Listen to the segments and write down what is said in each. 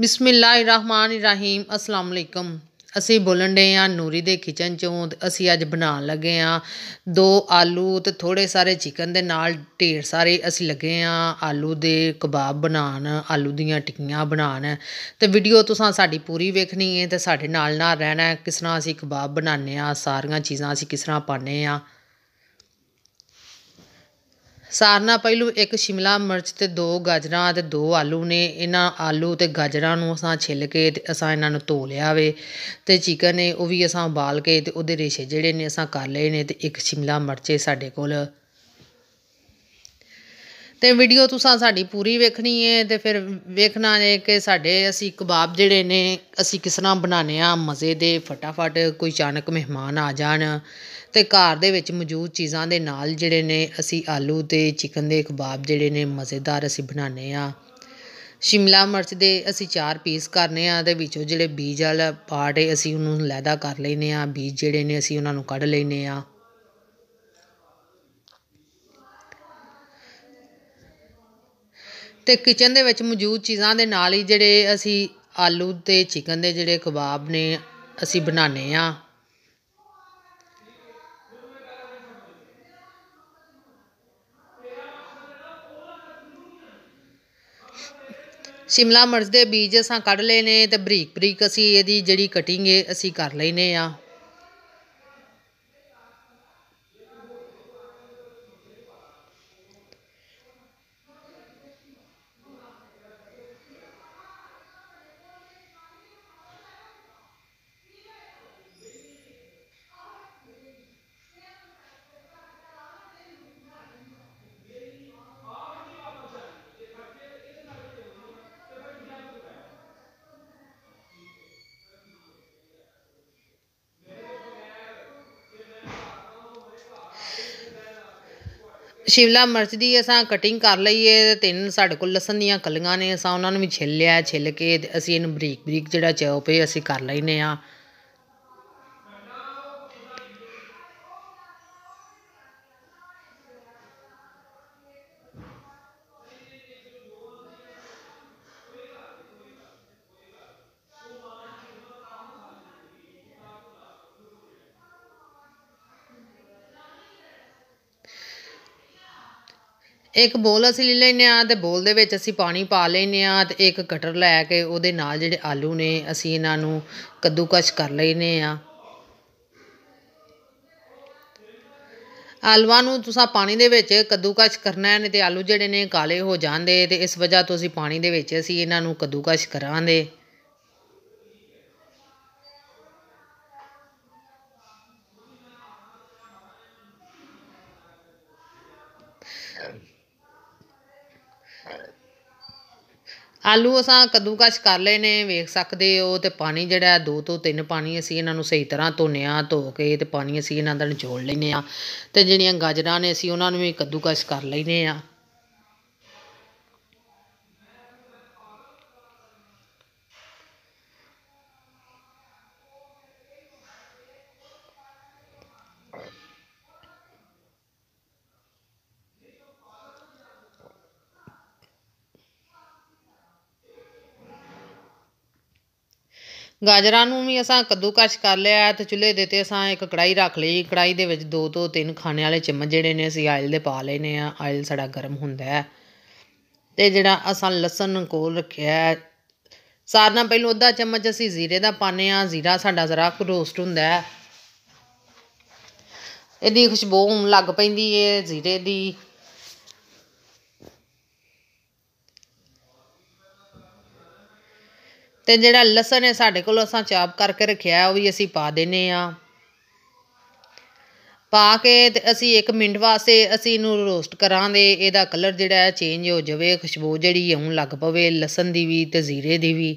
ਬਿਸਮਿਲ੍ਲਾਹਿਰਰahmanirrahim ਅਸਲਾਮ ਅਲੈਕਮ ਅਸੀਂ ਬੋਲਣ ਦੇ ਆ ਨੂਰੀ ਦੇ ਕਿਚਨ ਚੋਂ ਅਸੀਂ ਅੱਜ ਬਣਾਉਣ ਲੱਗੇ ਆ ਦੋ ਆਲੂ ਤੇ ਥੋੜੇ ਸਾਰੇ ਚਿਕਨ ਦੇ ਨਾਲ ਢੇਰ ਸਾਰੇ ਅਸੀਂ ਲੱਗੇ ਆ ਆਲੂ ਦੇ ਕਬਾਬ ਬਣਾਉਣ ਆਲੂ ਦੀਆਂ ਟਿੱਕੀਆਂ ਬਣਾਉਣ ਤੇ ਵੀਡੀਓ ਤੁਸੀਂ ਸਾਡੀ ਪੂਰੀ ਵੇਖਣੀ ਹੈ ਤੇ ਸਾਡੇ ਨਾਲ ਨਾਲ ਰਹਿਣਾ ਕਿਸ ਤਰ੍ਹਾਂ ਅਸੀਂ ਕਬਾਬ ਬਣਾਉਂਦੇ ਆ ਸਾਰੀਆਂ ਚੀਜ਼ਾਂ ਅਸੀਂ ਕਿਸ ਤਰ੍ਹਾਂ ਪਾਉਂਦੇ ਆ ਸਾਰਨਾ ਪਹਿਲੂ ਇੱਕ ਸ਼ਿਮਲਾ ਮਿਰਚ ਤੇ ਦੋ ਗਾਜਰਾਂ ਤੇ ਦੋ ਆਲੂ ਨੇ ਇਹਨਾਂ ਆਲੂ ਤੇ ਗਾਜਰਾਂ ਨੂੰ ਅਸਾਂ ਛਿੱਲ ਕੇ ਤੇ ਅਸਾਂ ਇਹਨਾਂ ਨੂੰ ਧੋ ਲਿਆ ਵੇ ਤੇ ਚਿਕਨ ਨੇ ਉਹ ਵੀ ਅਸਾਂ ਉਬਾਲ ਕੇ ਤੇ ਉਹਦੇ ਰੇਸ਼ੇ ਜਿਹੜੇ ਨੇ ਅਸਾਂ ਕਰ ਲਏ ਨੇ ਤੇ ਇੱਕ ਸ਼ਿਮਲਾ ਮਿਰਚੇ ਸਾਡੇ ਕੋਲ ਤੇ ਵੀਡੀਓ ਤੁਸੀਂ ਸਾਡੀ ਪੂਰੀ ਵੇਖਣੀ ਹੈ ਤੇ ਫਿਰ ਵੇਖਣਾ ਹੈ ਕਿ ਸਾਡੇ ਅਸੀਂ ਕਬਾਬ ਜਿਹੜੇ ਨੇ ਅਸੀਂ ਕਿਸ ਤਰ੍ਹਾਂ ਬਣਾਉਂਦੇ ਆ ਮਜ਼ੇ ਦੇ ਫਟਾਫਟ ਕੋਈ ਅਚਾਨਕ ਮਹਿਮਾਨ ਆ ਜਾਣ ਤੇ ਘਰ ਦੇ ਵਿੱਚ ਮੌਜੂਦ ਚੀਜ਼ਾਂ ਦੇ ਨਾਲ ਜਿਹੜੇ ਨੇ ਅਸੀਂ ਆਲੂ ਤੇ ਚਿਕਨ ਦੇ ਕਬਾਬ ਜਿਹੜੇ ਨੇ ਮਜ਼ੇਦਾਰ ਅਸੀਂ ਬਣਾਉਂਦੇ ਆ ਸ਼ਿਮਲਾ ਮਿਰਚ ਦੇ ਅਸੀਂ ਚਾਰ ਪੀਸ ਕਰਨੇ ਆ ਤੇ ਵਿੱਚੋਂ ਜਿਹੜੇ ਬੀਜ ਵਾਲਾ ਪਾਰਟ ਹੈ ਅਸੀਂ ਉਹਨੂੰ ਲੈਦਾ ਕਰ ਲੈਨੇ ਆ ਬੀਜ ਜਿਹੜੇ ਨੇ ਅਸੀਂ ਉਹਨਾਂ ਨੂੰ ਕੱਢ ਲੈਨੇ ਆ ਤੇ ਕਿਚਨ ਦੇ ਵਿੱਚ ਮੌਜੂਦ ਚੀਜ਼ਾਂ ਦੇ ਨਾਲ ਹੀ ਜਿਹੜੇ ਅਸੀਂ ਆਲੂ ਤੇ ਚਿਕਨ ਦੇ ਜਿਹੜੇ ਕਬਾਬ ਨੇ ਅਸੀਂ ਬਣਾਉਂਦੇ ਆ ਸ਼ਿਮਲਾ ਮਿਰਚ ਦੇ ਬੀਜ ਅਸਾਂ ਕੱਢ ਲਏ ਨੇ ਤੇ ਬਰੀਕ ਬਰੀਕ ਅਸੀਂ ਇਹਦੀ ਜਿਹੜੀ ਕਟਿੰਗ ਹੈ ਅਸੀਂ ਕਰ ਲੈਨੇ ਆ ਸ਼ਿਮਲਾ ਮਿਰਚ ਦੀ ਅਸਾਂ ਕਟਿੰਗ ਕਰ ਲਈਏ ਤੇ ਤਿੰਨ ਸਾਡੇ ਕੋਲ ਲਸਣ ਦੀਆਂ ਕਲੀਆਂ ਨੇ ਅਸਾਂ ਉਹਨਾਂ ਨੂੰ ਵੀ ਲਿਆ ਛਿੱਲ ਕੇ ਅਸੀਂ ਇਹਨੂੰ ਬਰੀਕ ਬਰੀਕ ਜਿਹੜਾ ਚੌਪੇ ਅਸੀਂ ਕਰ ਲੈਨੇ ਆ ਇੱਕ ਬੋਲ ਅਸੀਂ ਲੈ ਲੈਨੇ ਆ ਤੇ ਬੋਲ ਦੇ ਵਿੱਚ ਅਸੀਂ ਪਾਣੀ ਪਾ ਲੈਨੇ ਆ ਤੇ ਇੱਕ ਕਟਰ ਲੈ ਕੇ ਉਹਦੇ ਨਾਲ ਜਿਹੜੇ ਆਲੂ ਨੇ ਅਸੀਂ ਇਹਨਾਂ ਨੂੰ ਕੱਦੂਕਸ਼ ਕਰ ਲੈਨੇ ਆ ਆਲੂਆਂ ਨੂੰ ਤੁਸੀਂ ਪਾਣੀ ਦੇ ਵਿੱਚ ਕੱਦੂਕਸ਼ ਕਰਨਾ ਹੈ ਤੇ ਆਲੂ ਜਿਹੜੇ ਨੇ ਕਾਲੇ ਹੋ ਜਾਂਦੇ ਤੇ ਇਸ ਵਜ੍ਹਾ ਤੋਂ ਅਸੀਂ ਪਾਣੀ ਦੇ ਵਿੱਚ ਅਸੀਂ ਇਹਨਾਂ ਨੂੰ ਕੱਦੂਕਸ਼ ਕਰਾਂਗੇ ਆਲੂ ਅਸਾਂ ਕੱਦੂਕਸ਼ ਕਰ ਲਏ ਨੇ ਵੇਖ ਸਕਦੇ ਹੋ ਤੇ ਪਾਣੀ ਜਿਹੜਾ ਦੋ ਤੋਂ ਤਿੰਨ ਪਾਣੀ ਅਸੀਂ ਇਹਨਾਂ ਨੂੰ ਸਹੀ ਤਰ੍ਹਾਂ ਧੋਨਿਆ ਧੋ ਕੇ ਤੇ ਪਾਣੀ ਅਸੀਂ ਇਹਨਾਂ ਦਾ ਨਿਚੋੜ ਲੈਨੇ ਆ ਤੇ ਜਿਹੜੀਆਂ ਗਾਜਰਾਂ ਨੇ ਅਸੀਂ ਉਹਨਾਂ ਨੂੰ ਵੀ ਕੱਦੂਕਸ਼ ਕਰ ਲੈਨੇ ਆ ਗਾਜਰਾਂ ਨੂੰ ਵੀ ਅਸਾਂ ਕੱਦੂਕਸ ਕਰ ਲਿਆ ਤੇ ਚੁੱਲ੍ਹੇ ਦੇ 'ਤੇ ਅਸਾਂ ਇੱਕ ਕੜਾਈ ਰੱਖ ਲਈ ਕੜਾਈ ਦੇ ਵਿੱਚ ਦੋ ਤੋਂ ਤਿੰਨ ਖਾਣੇ ਵਾਲੇ ਚਮਚ ਜਿਹੜੇ ਨੇ ਅਸੀਂ ਆਇਲ ਦੇ ਪਾ ਲੈਨੇ ਆ ਆਇਲ ਸਾਡਾ ਗਰਮ ਹੁੰਦਾ ਹੈ ਤੇ ਜਿਹੜਾ ਅਸਾਂ ਲਸਣ ਕੋਲ ਰੱਖਿਆ ਸਾਰਿਆਂ ਨਾਲੋਂ ਪਹਿਲਾਂ ਅੱਧਾ ਚਮਚ ਅਸੀਂ ਜ਼ੀਰੇ ਦਾ ਪਾਣੇ ਆ ਜ਼ੀਰਾ ਸਾਡਾ ਜ਼ਰਾ ਕੁ ਰੋਸਟ ਹੁੰਦਾ ਇਹਦੀ ਖੁਸ਼ਬੂ ਲੱਗ ਪੈਂਦੀ ਏ ਜ਼ੀਰੇ ਦੀ ਤੇ ਜਿਹੜਾ ਲਸਣ ਹੈ ਸਾਡੇ ਕੋਲ ਅਸਾਂ ਚਾਪ ਕਰਕੇ ਰੱਖਿਆ ਉਹ ਵੀ ਅਸੀਂ ਪਾ ਦਿੰਨੇ ਆ ਪਾ ਕੇ ਤੇ ਅਸੀਂ 1 ਮਿੰਟ ਵਾਸਤੇ ਅਸੀਂ ਇਹਨੂੰ ਰੋਸਟ ਕਰਾਂਗੇ ਇਹਦਾ ਕਲਰ ਜਿਹੜਾ ਹੈ ਚੇਂਜ ਹੋ ਜਾਵੇ ਖੁਸ਼ਬੂ ਜਿਹੜੀ ਆਉਣ ਲੱਗ ਪਵੇ ਲਸਣ ਦੀ ਵੀ ਤੇ ਜ਼ੀਰੇ ਦੀ ਵੀ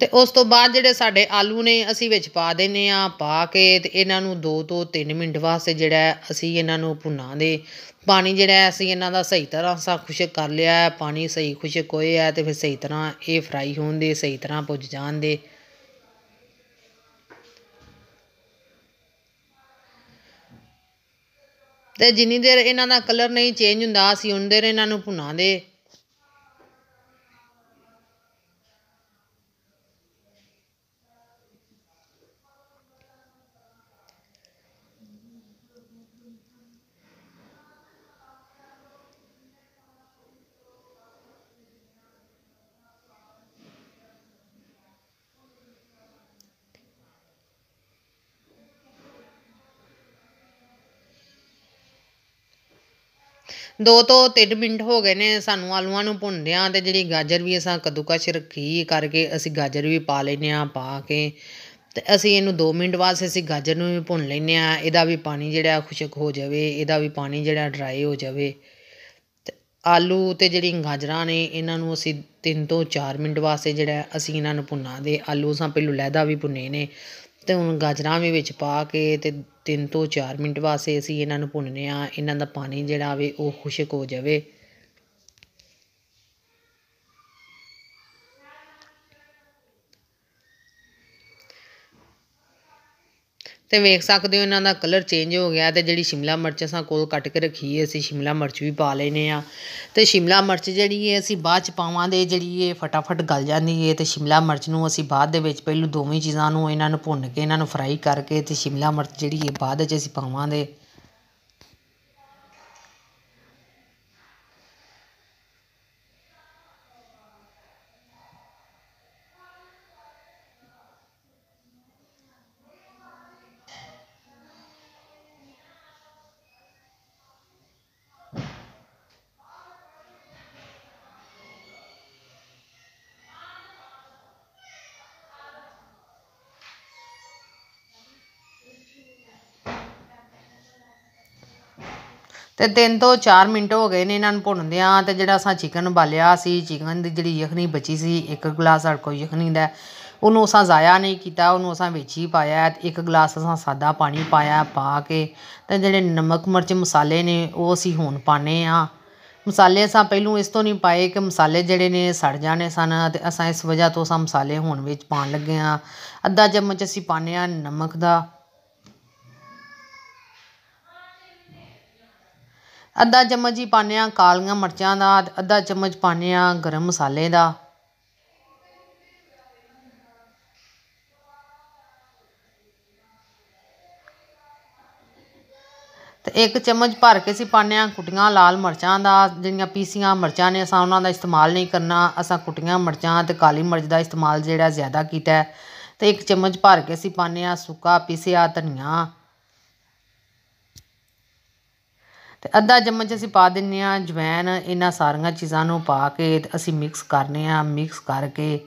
ਤੇ ਉਸ ਤੋਂ ਬਾਅਦ ਜਿਹੜੇ ਸਾਡੇ ਆਲੂ ਨੇ ਅਸੀਂ ਵਿੱਚ ਪਾ ਦਿੰਨੇ ਆ ਪਾ ਕੇ ਤੇ ਇਹਨਾਂ ਨੂੰ 2 ਤੋਂ 3 ਮਿੰਟ ਵਾਸਤੇ ਜਿਹੜਾ ਅਸੀਂ ਇਹਨਾਂ ਨੂੰ ਦੇ ਪਾਣੀ ਜਿਹੜਾ ਅਸੀਂ ਇਹਨਾਂ ਦਾ ਸਹੀ ਤਰ੍ਹਾਂ ਸਾ ਖੁਸ਼ਕ ਕਰ ਲਿਆ ਪਾਣੀ ਸਹੀ ਖੁਸ਼ਕ ਹੋਇਆ ਤੇ ਫਿਰ ਸਹੀ ਤਰ੍ਹਾਂ ਇਹ ਫਰਾਈ ਹੋਣ ਦੇ ਸਹੀ ਤਰ੍ਹਾਂ ਪੁੱਜ ਜਾਣ ਦੇ ਤੇ ਜਿੰਨੀ ਦੇਰ ਇਹਨਾਂ ਦਾ ਕਲਰ ਨਹੀਂ ਚੇਂਜ ਹੁੰਦਾ ਅਸੀਂ ਉਹਨਾਂ ਦੇ ਇਹਨਾਂ ਨੂੰ ਭੁੰਨਾਂਦੇ ਦੋ ਤੋਂ ਤਿੰਨ ਮਿੰਟ ਹੋ ਗਏ ਨੇ ਸਾਨੂੰ ਆਲੂਆਂ ਨੂੰ ਭੁੰਨਦਿਆਂ ਤੇ ਜਿਹੜੀ ਗਾਜਰ ਵੀ ਅਸਾਂ ਕੱਦੂਕਸ਼ ਰੱਖੀ ਕਰਕੇ ਅਸੀਂ ਗਾਜਰ ਵੀ ਪਾ ਲੈਨੇ ਆ ਪਾ ਕੇ ਤੇ ਅਸੀਂ ਇਹਨੂੰ 2 ਮਿੰਟ ਬਾਅਦ ਅਸੀਂ ਗਾਜਰ ਨੂੰ ਵੀ ਭੁੰਨ ਲੈਨੇ ਆ ਇਹਦਾ ਵੀ ਪਾਣੀ ਜਿਹੜਾ ਖੁਸ਼ਕ ਹੋ ਜਾਵੇ ਇਹਦਾ ਵੀ ਪਾਣੀ ਜਿਹੜਾ ਡਰਾਈ ਹੋ ਜਾਵੇ ਆਲੂ ਤੇ ਜਿਹੜੀ ਗਾਜਰਾਂ ਨੇ ਇਹਨਾਂ ਨੂੰ ਅਸੀਂ 3 ਤੋਂ 4 ਮਿੰਟ ਵਾਸਤੇ ਜਿਹੜਾ ਅਸੀਂ ਇਹਨਾਂ ਨੂੰ ਦੇ ਆਲੂ ਸਾਂ ਪਹਿਲੂ ਲੈਦਾ ਵੀ ਭੁੰਨੇ ਨੇ ਤੇ ਹੁਣ ਗਾਜਰਾਂ ਵੀ ਵਿੱਚ ਪਾ ਕੇ ਤੇ ਤਿੰਨ ਤੋਂ ਚਾਰ ਮਿੰਟ ਵਾਸਤੇ ਅਸੀਂ ਇਹਨਾਂ ਨੂੰ ਭੁੰਨਨੇ ਆ ਇਹਨਾਂ ਦਾ ਪਾਣੀ ਜਿਹੜਾ ਵੇ ਉਹ ਖੁਸ਼ਕ ਹੋ ਜਾਵੇ ਤੇ ਵੇਖ ਸਕਦੇ ਹੋ ਇਹਨਾਂ ਦਾ ਕਲਰ ਚੇਂਜ ਹੋ ਗਿਆ ਤੇ ਜਿਹੜੀ ਸ਼ਿਮਲਾ ਮਿਰਚ ਅਸਾਂ ਕੋਲ ਕੱਟ ਕੇ ਰੱਖੀ ਹੈ ਅਸੀਂ ਸ਼ਿਮਲਾ ਮਿਰਚ ਵੀ ਪਾ ਲੈਨੇ ਆ ਤੇ ਸ਼ਿਮਲਾ ਮਿਰਚ ਜਿਹੜੀ ਹੈ ਅਸੀਂ ਬਾਅਦ ਚ ਪਾਵਾਂਗੇ ਜਿਹੜੀ ਇਹ ਫਟਾਫਟ ਗਲ ਜਾਂਦੀ ਹੈ ਤੇ ਸ਼ਿਮਲਾ ਮਿਰਚ ਨੂੰ ਅਸੀਂ ਬਾਅਦ ਦੇ ਵਿੱਚ ਪਹਿਲੂ ਦੋਵੇਂ ਚੀਜ਼ਾਂ ਨੂੰ ਇਹਨਾਂ ਨੂੰ ਭੁੰਨ ਕੇ ਇਹਨਾਂ ਨੂੰ ਫਰਾਈ ਕਰਕੇ ਤੇ ਸ਼ਿਮਲਾ ਮਿਰਚ ਜਿਹੜੀ ਹੈ ਬਾਅਦ ਵਿੱਚ ਅਸੀਂ ਪਾਵਾਂਗੇ ਤੇ ਦਿਨ ਤੋਂ 4 ਮਿੰਟ ਹੋ ਗਏ ਨੇ ਇਹਨਾਂ ਨੂੰ ਭੁੰਨਦਿਆਂ ਤੇ ਜਿਹੜਾ ਅਸਾਂ ਚਿਕਨ ਬਾਲਿਆ ਸੀ ਚਿਕਨ ਦੀ ਜਿਹੜੀ ਯਖਣੀ ਬਚੀ ਸੀ ਇੱਕ ਗਲਾਸ ਸਾਡੇ ਯਖਣੀ ਦਾ ਉਹਨੂੰ ਅਸਾਂ ਜ਼ਾਇਆ ਨਹੀਂ ਕੀਤਾ ਉਹਨੂੰ ਅਸਾਂ ਵਿੱਚ ਹੀ ਪਾਇਆ ਇੱਕ ਗਲਾਸ ਅਸਾਂ ਸਾਦਾ ਪਾਣੀ ਪਾਇਆ ਪਾ ਕੇ ਤੇ ਜਿਹੜੇ ਨਮਕ ਮਿਰਚ ਮਸਾਲੇ ਨੇ ਉਹ ਅਸੀਂ ਹੁਣ ਪਾਣੇ ਆ ਮਸਾਲੇ ਅਸਾਂ ਪਹਿਲੂ ਇਸ ਤੋਂ ਨਹੀਂ ਪਾਏ ਕਿ ਮਸਾਲੇ ਜਿਹੜੇ ਨੇ ਸੜ ਜਾਣੇ ਸਨ ਤੇ ਅਸਾਂ ਇਸ ਵਜ੍ਹਾ ਤੋਂ ਅਸਾਂ ਮਸਾਲੇ ਹੁਣ ਵਿੱਚ ਪਾਣ ਲੱਗੇ ਆ ਅੱਧਾ ਚਮਚ ਅਸੀਂ ਪਾਣੇ ਆ ਨਮਕ ਦਾ ਅੱਧਾ ਚਮਚ ਹੀ ਪਾਉਂਦੇ ਹਾਂ ਕਾਲੀਆਂ ਮਿਰਚਾਂ ਦਾ ਅੱਧਾ ਚਮਚ ਪਾਉਂਦੇ ਹਾਂ ਗਰਮ ਮਸਾਲੇ ਦਾ ਤੇ ਇੱਕ ਚਮਚ ਭਰ ਕੇ ਸੀ ਪਾਉਂਦੇ ਹਾਂ ਕੁਟੀਆਂ ਲਾਲ ਮਿਰਚਾਂ ਦਾ ਜਿਹੜੀਆਂ ਪੀਸੀਆਂ ਮਿਰਚਾਂ ਨੇ ਅਸਾਂ ਉਹਨਾਂ ਦਾ ਇਸਤੇਮਾਲ ਨਹੀਂ ਕਰਨਾ ਅਸਾਂ ਕੁਟੀਆਂ ਮਿਰਚਾਂ ਤੇ ਕਾਲੀ ਮਿਰਚ ਦਾ ਇਸਤੇਮਾਲ ਜਿਹੜਾ ਜ਼ਿਆਦਾ ਕੀਤਾ ਤੇ ਇੱਕ ਚਮਚ ਭਰ ਕੇ ਸੀ ਪਾਉਂਦੇ ਹਾਂ ਸੁੱਕਾ ਪੀਸਿਆ ਧਨੀਆ ਤੇ ਅੱਧਾ ਚਮਚ ਅਸੀਂ ਪਾ ਦਿੰਨੇ ਆ ਜਵੈਨ ਇਹਨਾਂ ਸਾਰੀਆਂ ਚੀਜ਼ਾਂ ਨੂੰ ਪਾ ਕੇ ਤੇ ਅਸੀਂ ਮਿਕਸ ਕਰਨੇ ਆ ਮਿਕਸ ਕਰਕੇ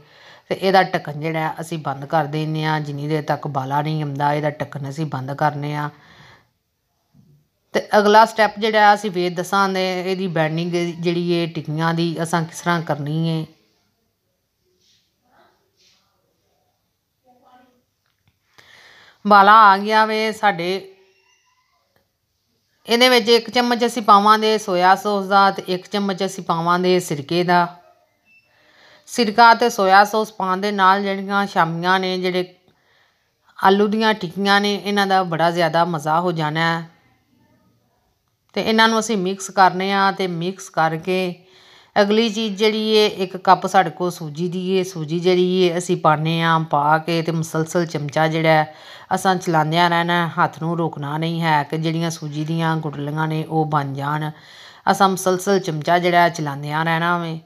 ਤੇ ਇਹਦਾ ਟੱਕਣ ਜਿਹੜਾ ਅਸੀਂ ਬੰਦ ਕਰ ਦਿੰਨੇ ਆ ਜਿੰਨੀ ਦੇਰ ਤੱਕ ਬਾਲਾ ਨਹੀਂ ਆਉਂਦਾ ਇਹਦਾ ਢੱਕਣ ਅਸੀਂ ਬੰਦ ਕਰਨੇ ਆ ਤੇ ਅਗਲਾ ਸਟੈਪ ਜਿਹੜਾ ਅਸੀਂ ਫੇਰ ਦੱਸਾਂਗੇ ਇਹਦੀ ਬੈਂਡਿੰਗ ਜਿਹੜੀ ਇਹ ਟਿੱਕੀਆਂ ਦੀ ਅਸਾਂ ਕਿਸ ਤਰ੍ਹਾਂ ਕਰਨੀ ਹੈ ਬਾਲਾ ਆ ਗਿਆ ਵੇ ਸਾਡੇ ਇਹਦੇ ਵਿੱਚ ਇੱਕ ਚਮਚ ਅਸੀਂ ਪਾਵਾਂਗੇ ਸੋਇਆ ਸੌਸ ਦਾ ਤੇ ਇੱਕ ਚਮਚ ਅਸੀਂ ਪਾਵਾਂਗੇ ਸਿਰਕੇ ਦਾ ਸਿਰਕਾ ਤੇ ਸੋਇਆ ਸੌਸ ਪਾਉਣ ਦੇ ਨਾਲ ਜਿਹੜੀਆਂ ਸ਼ਾਮੀਆਂ ਨੇ ਜਿਹੜੇ ਆਲੂ ਦੀਆਂ ਟਿੱਕੀਆਂ ਨੇ ਇਹਨਾਂ ਦਾ ਬੜਾ ਜ਼ਿਆਦਾ ਮਜ਼ਾ ਹੋ ਜਾਣਾ ਹੈ ਤੇ ਇਹਨਾਂ ਨੂੰ ਅਸੀਂ ਮਿਕਸ ਕਰਨੇ ਆ ਤੇ ਮਿਕਸ ਕਰਕੇ ਅਗਲੀ ਚੀਜ਼ ਜਿਹੜੀ ਹੈ ਇੱਕ ਕੱਪ ਸਾਡੇ ਕੋਲ ਸੂਜੀ ਦੀ ਹੈ ਸੂਜੀ ਜਿਹੜੀ ਹੈ ਅਸੀਂ ਪਾਉਂਦੇ ਹਾਂ ਪਾ ਕੇ ਅਤੇ ਮੁਸਲਸਲ ਚਮਚਾ ਜਿਹੜਾ ਅਸਾਂ ਚਲਾਉਂਦਿਆਂ ਰਹਿਣਾ ਹੱਥ ਨੂੰ ਰੋਕਣਾ ਨਹੀਂ ਹੈ ਕਿ ਜਿਹੜੀਆਂ ਸੂਜੀ ਦੀਆਂ ਗੁਠਲੀਆਂ ਨੇ ਉਹ ਬਣ ਜਾਣ ਅਸਾਂ ਮੁਸਲਸਲ ਚਮਚਾ ਜਿਹੜਾ ਚਲਾਉਂਦਿਆਂ ਰਹਿਣਾ ਵੇ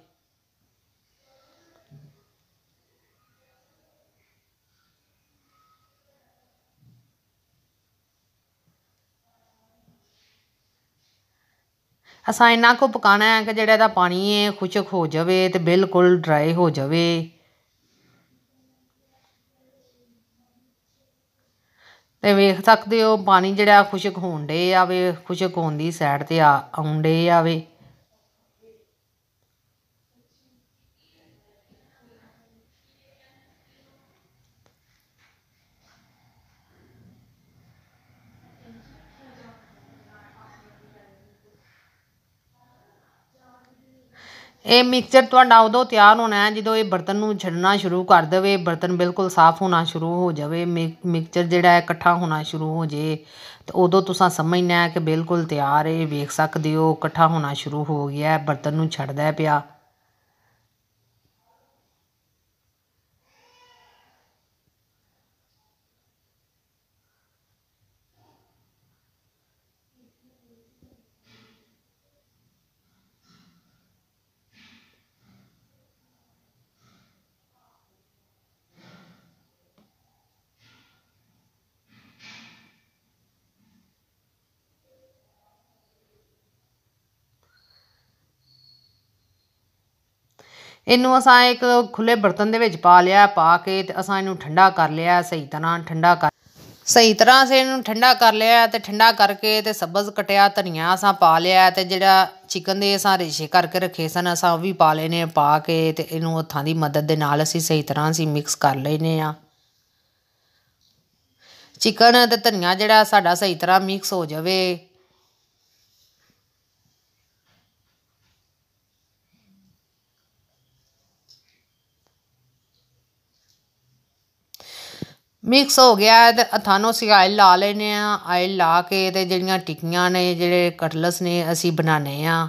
ਅਸਾਂ ਇੰਨਾ ਕੁ ਪਕਾਣਾ ਹੈ ਕਿ ਜਿਹੜਾ ਇਹਦਾ ਪਾਣੀ ਹੈ ਖੁਸ਼ਕ ਹੋ ਜਾਵੇ ਤੇ ਬਿਲਕੁਲ ਡਰਾਈ ਹੋ ਜਾਵੇ ਤੇ ਵੇਖ ਸਕਦੇ ਹੋ ਪਾਣੀ ਜਿਹੜਾ ਖੁਸ਼ਕ ਹੋਣ ਡੇ ਆਵੇ ਖੁਸ਼ਕ ਹੋਣ ਦੀ ਸਾਈਡ ਤੇ ਆ ਆਉਂਦੇ ਆਵੇ ਇਹ ਮਿਕਸਚਰ ਤੁਹਾਡਾ ਉਦੋਂ ਤਿਆਰ ਹੋਣਾ ਜਦੋਂ ਇਹ ਬਰਤਨ ਨੂੰ ਛੱਡਣਾ ਸ਼ੁਰੂ ਕਰ ਦੇਵੇ ਬਰਤਨ ਬਿਲਕੁਲ ਸਾਫ਼ ਹੋਣਾ ਸ਼ੁਰੂ ਹੋ ਜਾਵੇ ਮਿਕਸਚਰ ਜਿਹੜਾ ਹੈ ਇਕੱਠਾ ਹੋਣਾ ਸ਼ੁਰੂ ਹੋ ਜੇ ਤਾਂ ਉਦੋਂ ਤੁਸੀਂ ਸਮਝਣਾ ਕਿ ਬਿਲਕੁਲ ਤਿਆਰ ਹੈ ਵੇਖ ਸਕਦੇ ਹੋ ਇਕੱਠਾ ਹੋਣਾ ਸ਼ੁਰੂ ਹੋ ਗਿਆ ਬਰਤਨ ਨੂੰ ਛੱਡਦਾ ਪਿਆ ਇਹਨੂੰ ਅਸਾਂ ਇੱਕ ਖੁੱਲੇ ਬਰਤਨ ਦੇ ਵਿੱਚ ਪਾ ਲਿਆ ਪਾ ਕੇ ਤੇ ਅਸਾਂ ਇਹਨੂੰ ਠੰਡਾ ਕਰ ਲਿਆ ਸਹੀ ਤਰ੍ਹਾਂ ਠੰਡਾ ਕਰ ਸਹੀ ਤਰ੍ਹਾਂ ਸੇ ਇਹਨੂੰ ਠੰਡਾ ਕਰ ਲਿਆ ਤੇ ਠੰਡਾ ਕਰਕੇ ਤੇ ਸਬਜ਼ ਕਟਿਆ ਧਨੀਆ ਅਸਾਂ ਪਾ ਲਿਆ ਤੇ ਜਿਹੜਾ ਚਿਕਨ ਦੇ ਅਸਾਂ ਰੇਸ਼ੇ ਕਰਕੇ ਰੱਖੇ ਸਨ ਅਸਾਂ ਉਹ ਵੀ ਪਾ ਲਏ ਨੇ ਪਾ ਕੇ ਤੇ ਇਹਨੂੰ ਹੱਥਾਂ ਦੀ ਮਦਦ ਦੇ ਨਾਲ ਅਸੀਂ ਸਹੀ ਤਰ੍ਹਾਂ ਅਸੀਂ ਮਿਕਸ ਕਰ ਲੈਨੇ ਆ ਚਿਕਨ ਤੇ ਧਨੀਆ ਜਿਹੜਾ ਸਾਡਾ ਸਹੀ ਤਰ੍ਹਾਂ ਮਿਕਸ ਹੋ ਜਾਵੇ ਮਿਕਸ ਹੋ ਗਿਆ ਤੇ ਅਥਾਨੋ ਨੂੰ ਆਇਲ ਲਾ ਲੈਨੇ ਆ ਆਇਲ ਲਾ ਕੇ ਤੇ ਜਿਹੜੀਆਂ ਟਿੱਕੀਆਂ ਨੇ ਜਿਹੜੇ ਕਟਲਸ ਨੇ ਅਸੀਂ ਬਣਾਨੇ ਆ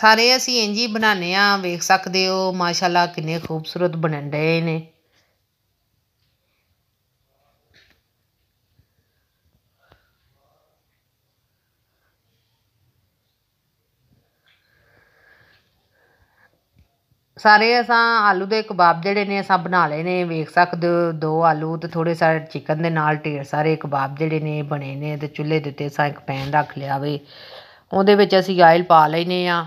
ਸਾਰੇ ਅਸੀਂ ਇੰਜ ਹੀ ਬਣਾਨੇ ਆ ਵੇਖ ਸਕਦੇ ਹੋ ਮਾਸ਼ਾਅੱਲਾ ਕਿੰਨੇ ਖੂਬਸੂਰਤ ਬਣਨ ਡਏ ਨੇ ਸਾਰੇ ਅਸਾਂ ਆਲੂ ਦੇ ਕਬਾਬ ਜਿਹੜੇ ਨੇ ਅਸਾਂ ਬਣਾ ਲਏ ਨੇ ਵੇਖ ਸਕਦੇ ਹੋ ਦੋ ਆਲੂ ਤੇ ਥੋੜੇ ਸਾਰੇ ਚਿਕਨ ਦੇ ਨਾਲ ਢੇਰ ਸਾਰੇ ਕਬਾਬ ਜਿਹੜੇ ਨੇ ਬਣੇ ਨੇ ਤੇ ਚੁੱਲ੍ਹੇ ਦੇ ਉੱਤੇ ਅਸਾਂ ਇੱਕ ਪੈਨ ਰੱਖ ਲਿਆ ਵੇ ਉਹਦੇ ਵਿੱਚ ਅਸੀਂ ਆਇਲ ਪਾ ਲੈਨੇ ਆ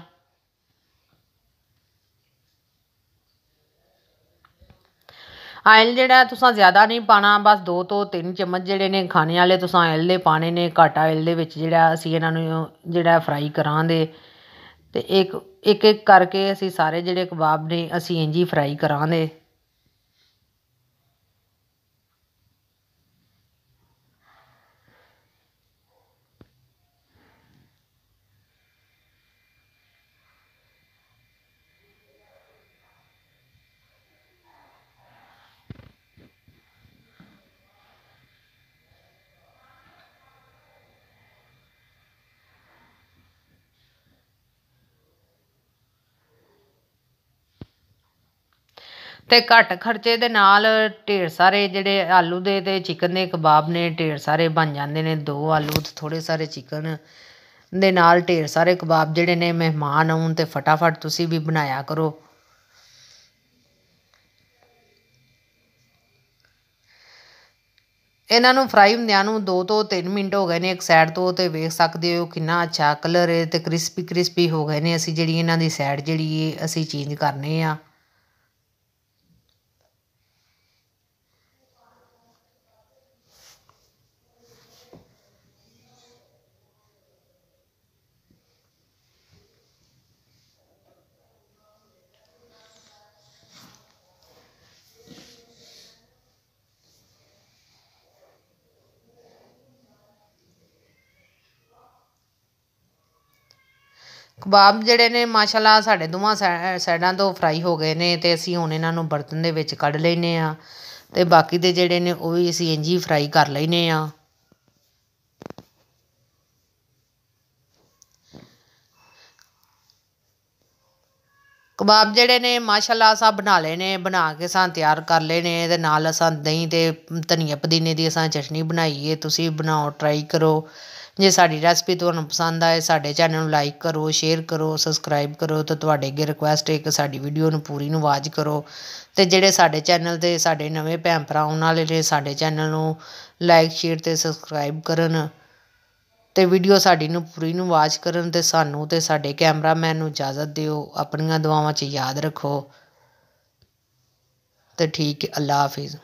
ਆਇਲ ਜਿਹੜਾ ਤੁਸੀਂ ਜ਼ਿਆਦਾ ਨਹੀਂ ਪਾਣਾ ਬਸ ਦੋ ਤੋਂ ਤਿੰਨ ਚਮਚ ਜਿਹੜੇ ਨੇ ਖਾਣੇ ਵਾਲੇ ਤੁਸੀਂ ਆਇਲ ਦੇ ਪਾਣੇ ਨੇ ਘੱਟ ਆਇਲ ਦੇ ਵਿੱਚ ਜਿਹੜਾ ਅਸੀਂ ਇਹਨਾਂ ਨੂੰ ਜਿਹੜਾ ਫਰਾਈ ਕਰਾਂਗੇ ਤੇ ਇੱਕ ਇੱਕ ਇੱਕ ਕਰਕੇ ਅਸੀਂ ਸਾਰੇ ਜਿਹੜੇ ਕਬਾਬ ਨੇ ਅਸੀਂ ਇੰਜੀ ਹੀ ਫਰਾਈ ਕਰਾਂਗੇ ਤੇ ਘੱਟ ਖਰਚੇ ਦੇ ਨਾਲ ਢੇਰ ਸਾਰੇ ਜਿਹੜੇ ਆਲੂ ਦੇ ਤੇ ਚਿਕਨ ਦੇ ਕਬਾਬ ਨੇ ਢੇਰ ਸਾਰੇ ਬਣ ਜਾਂਦੇ ਨੇ ਦੋ ਆਲੂ ਤੇ ਥੋੜੇ ਸਾਰੇ ਚਿਕਨ ਦੇ ਨਾਲ ਢੇਰ ਸਾਰੇ ਕਬਾਬ ਜਿਹੜੇ ਨੇ ਮਹਿਮਾਨ ਆਉਣ ਤੇ ਫਟਾਫਟ ਤੁਸੀਂ ਵੀ ਬਣਾਇਆ ਕਰੋ ਇਹਨਾਂ ਨੂੰ ਫਰਾਈ ਹੁੰਦਿਆਂ ਨੂੰ 2 ਤੋਂ 3 ਮਿੰਟ ਹੋ ਗਏ ਨੇ ਇੱਕ ਸਾਈਡ ਤੋਂ ਤੇ ਵੇਖ ਸਕਦੇ ਹੋ ਕਿੰਨਾ ਅੱਛਾ ਕਲਰ ਹੈ ਤੇ ਕ੍ਰਿਸਪੀ ਕ੍ਰਿਸਪੀ ਹੋ ਗਏ ਨੇ ਅਸੀਂ ਜਿਹੜੀ ਇਹਨਾਂ ਦੀ ਸਾਈਡ ਜਿਹੜੀ ਅਸੀਂ ਚੇਂਜ ਕਰਨੇ ਆ ਕਬਾਬ ਜਿਹੜੇ ਨੇ ਮਾਸ਼ਾਅੱਲਾ ਸਾਡੇ ਦੋਵਾਂ ਸਾਈਡਾਂ ਤੋਂ ਫਰਾਈ ਹੋ ਗਏ ਨੇ ਤੇ ਅਸੀਂ ਹੁਣ ਇਹਨਾਂ ਨੂੰ ਬਰਤਨ ਦੇ ਵਿੱਚ ਕੱਢ ਲੈਨੇ ਆ ਤੇ ਬਾਕੀ ਦੇ ਜਿਹੜੇ ਨੇ ਉਹ ਵੀ ਅਸੀਂ ਇੰਜੀ ਫਰਾਈ ਕਰ ਲੈਨੇ ਆ ਕਬਾਬ ਜਿਹੜੇ ਨੇ ਮਾਸ਼ਾਅੱਲਾ ਸਭ ਬਣਾ ਲੈਨੇ ਬਣਾ ਕੇ ਸਾਂ ਤਿਆਰ ਕਰ ਲੈਨੇ ਤੇ ਨਾਲ ਅਸਾਂ ਦਹੀਂ ਤੇ ਧਨੀਆ ਪਦੀਨੇ ਦੀ ਅਸਾਂ ਚਟਨੀ ਬਣਾਈ ਏ ਤੁਸੀਂ ਬਣਾਓ ਟਰਾਈ ਕਰੋ ਜੇ ਸਾਡੀ ਰੈਸਪੀ ਤੁਹਾਨੂੰ ਪਸੰਦ ਆਏ ਸਾਡੇ ਚੈਨਲ ਨੂੰ ਲਾਈਕ ਕਰੋ ਸ਼ੇਅਰ ਕਰੋ ਸਬਸਕ੍ਰਾਈਬ ਕਰੋ ਤੇ ਤੁਹਾਡੇ ਅੱਗੇ ਰਿਕੁਐਸਟ ਹੈ ਕਿ ਸਾਡੀ ਵੀਡੀਓ ਨੂੰ ਪੂਰੀ ਨੂੰ ਵਾਚ ਕਰੋ ਤੇ ਜਿਹੜੇ ਸਾਡੇ ਚੈਨਲ ਤੇ ਸਾਡੇ ਨਵੇਂ ਭੈਣ ਭਰਾ ਆਉਣ ਵਾਲੇ ਨੇ ਸਾਡੇ ਚੈਨਲ ਨੂੰ ਲਾਈਕ ਸ਼ੇਅਰ ਤੇ ਸਬਸਕ੍ਰਾਈਬ ਕਰਨ ਤੇ ਵੀਡੀਓ ਸਾਡੀ ਨੂੰ ਪੂਰੀ ਨੂੰ ਵਾਚ ਕਰਨ ਤੇ ਸਾਨੂੰ ਤੇ ਸਾਡੇ ਕੈਮਰਾਮੈਨ ਨੂੰ ਇਜਾਜ਼ਤ ਦਿਓ ਆਪਣੀਆਂ ਦੁਆਵਾਂ 'ਚ ਯਾਦ ਰੱਖੋ ਤੇ ਠੀਕ ਹੈ ਅੱਲਾ ਹਾਫਿਜ਼